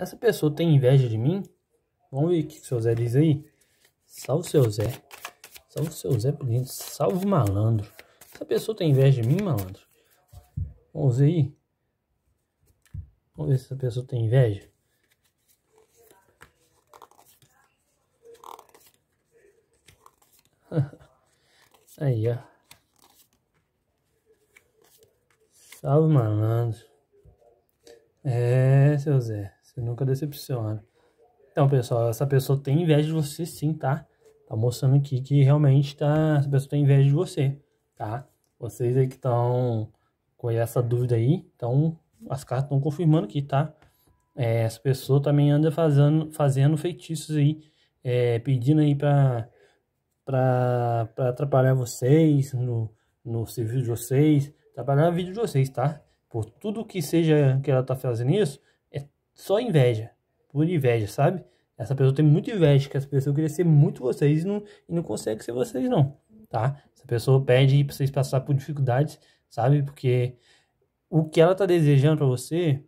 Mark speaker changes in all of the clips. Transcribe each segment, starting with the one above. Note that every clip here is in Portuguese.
Speaker 1: Essa pessoa tem inveja de mim? Vamos ver o que o seu Zé diz aí. Salve seu Zé. Salve seu Zé dentro. Salve malandro. Essa pessoa tem inveja de mim, malandro? Vamos ver aí. Vamos ver se essa pessoa tem inveja. aí, ó. Salve, malandro. É, seu Zé. Você nunca decepciona. Então, pessoal, essa pessoa tem inveja de você sim, tá? Tá mostrando aqui que realmente tá, essa pessoa tem inveja de você, tá? Vocês aí que estão com essa dúvida aí, então as cartas estão confirmando aqui, tá? É, essa pessoa também anda fazendo, fazendo feitiços aí, é, pedindo aí pra, pra, pra atrapalhar vocês no, no serviço de vocês, atrapalhar o vídeo de vocês, tá? Por tudo que seja que ela tá fazendo isso, só inveja, por inveja, sabe? Essa pessoa tem muita inveja, que essa pessoa queria ser muito vocês e não, e não consegue ser vocês, não, tá? Essa pessoa pede pra vocês passar por dificuldades, sabe? Porque o que ela tá desejando para você,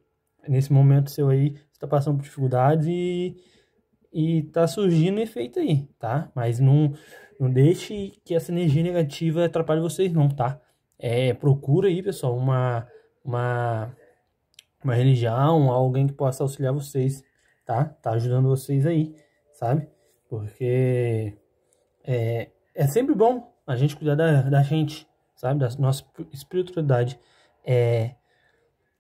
Speaker 1: nesse momento seu aí, você tá passando por dificuldades e, e tá surgindo efeito aí, tá? Mas não, não deixe que essa energia negativa atrapalhe vocês, não, tá? É, procura aí, pessoal, uma, uma uma religião, alguém que possa auxiliar vocês, tá? Tá ajudando vocês aí, sabe? Porque é, é sempre bom a gente cuidar da, da gente, sabe? Da nossa espiritualidade. É,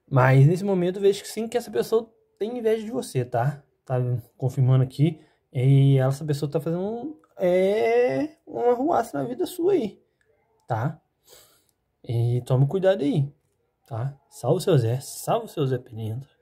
Speaker 1: mas nesse momento vejo que sim que essa pessoa tem inveja de você, tá? Tá confirmando aqui. E essa pessoa tá fazendo um, é, uma arruaça na vida sua aí, tá? E tome cuidado aí tá? Salve o seu Zé, salve o seu Zé Penindo.